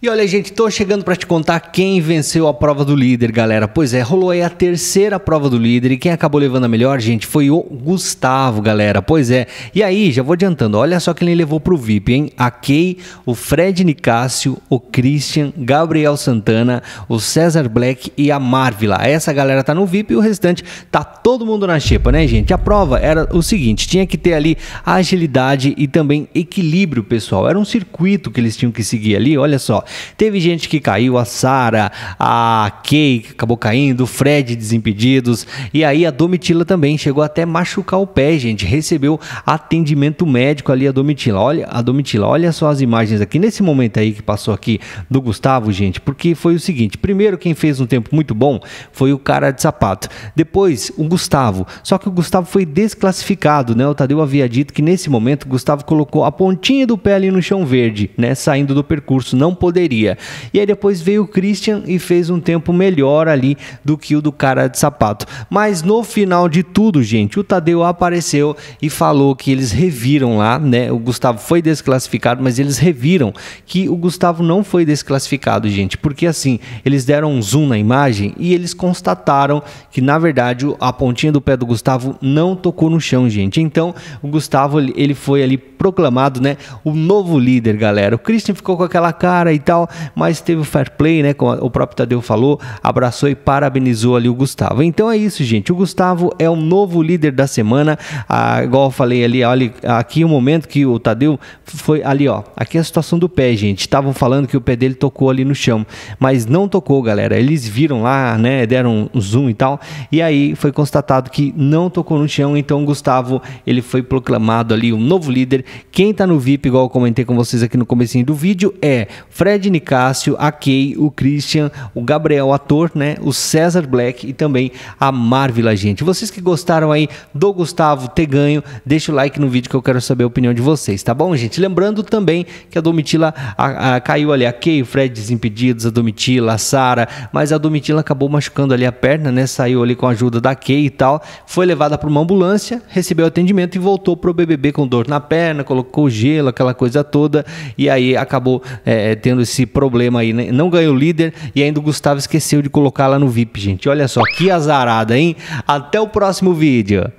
E olha, gente, tô chegando para te contar quem venceu a prova do líder, galera. Pois é, rolou aí a terceira prova do líder e quem acabou levando a melhor, gente, foi o Gustavo, galera. Pois é. E aí, já vou adiantando, olha só quem ele levou pro VIP, hein? A Kay, o Fred Nicásio, o Christian, Gabriel Santana, o César Black e a Marvila. Essa galera tá no VIP e o restante tá todo mundo na xepa, né, gente? A prova era o seguinte, tinha que ter ali agilidade e também equilíbrio, pessoal. Era um circuito que eles tinham que seguir ali, olha só. Teve gente que caiu, a Sara, a Kay que acabou caindo, o Fred desimpedidos. E aí a Domitila também chegou até machucar o pé, gente. Recebeu atendimento médico ali a Domitila. Olha, a Domitila, olha só as imagens aqui nesse momento aí que passou aqui do Gustavo, gente, porque foi o seguinte, primeiro quem fez um tempo muito bom foi o cara de sapato. Depois o Gustavo. Só que o Gustavo foi desclassificado, né? O Tadeu havia dito que nesse momento o Gustavo colocou a pontinha do pé ali no chão verde, né, saindo do percurso, não poder poderia. E aí depois veio o Christian e fez um tempo melhor ali do que o do cara de sapato. Mas no final de tudo, gente, o Tadeu apareceu e falou que eles reviram lá, né? O Gustavo foi desclassificado, mas eles reviram que o Gustavo não foi desclassificado, gente, porque assim, eles deram um zoom na imagem e eles constataram que na verdade a pontinha do pé do Gustavo não tocou no chão, gente. Então, o Gustavo ele foi ali proclamado, né, o novo líder, galera. O Christian ficou com aquela cara e tal, mas teve o fair play, né, como o próprio Tadeu falou, abraçou e parabenizou ali o Gustavo. Então é isso, gente. O Gustavo é o novo líder da semana. Ah, igual eu falei ali, olha, aqui o um momento que o Tadeu foi ali, ó. Aqui é a situação do pé, gente. Estavam falando que o pé dele tocou ali no chão, mas não tocou, galera. Eles viram lá, né, deram um zoom e tal, e aí foi constatado que não tocou no chão, então o Gustavo, ele foi proclamado ali o um novo líder quem está no VIP, igual eu comentei com vocês aqui no comecinho do vídeo, é Fred Nicásio, a Kay, o Christian, o Gabriel Ator, né? O César Black e também a Marvila, gente. Vocês que gostaram aí do Gustavo ter ganho, deixa o like no vídeo que eu quero saber a opinião de vocês, tá bom, gente? Lembrando também que a Domitila a, a, caiu ali, a Kay, o Fred desimpedidos, a Domitila, a Sara, mas a Domitila acabou machucando ali a perna, né? Saiu ali com a ajuda da Kay e tal, foi levada para uma ambulância, recebeu atendimento e voltou pro BBB com dor na perna, colocou gelo, aquela coisa toda, e aí acabou é, é tendo esse problema aí, né? Não ganhou líder e ainda o Gustavo esqueceu de colocar lá no VIP, gente. Olha só, que azarada, hein? Até o próximo vídeo.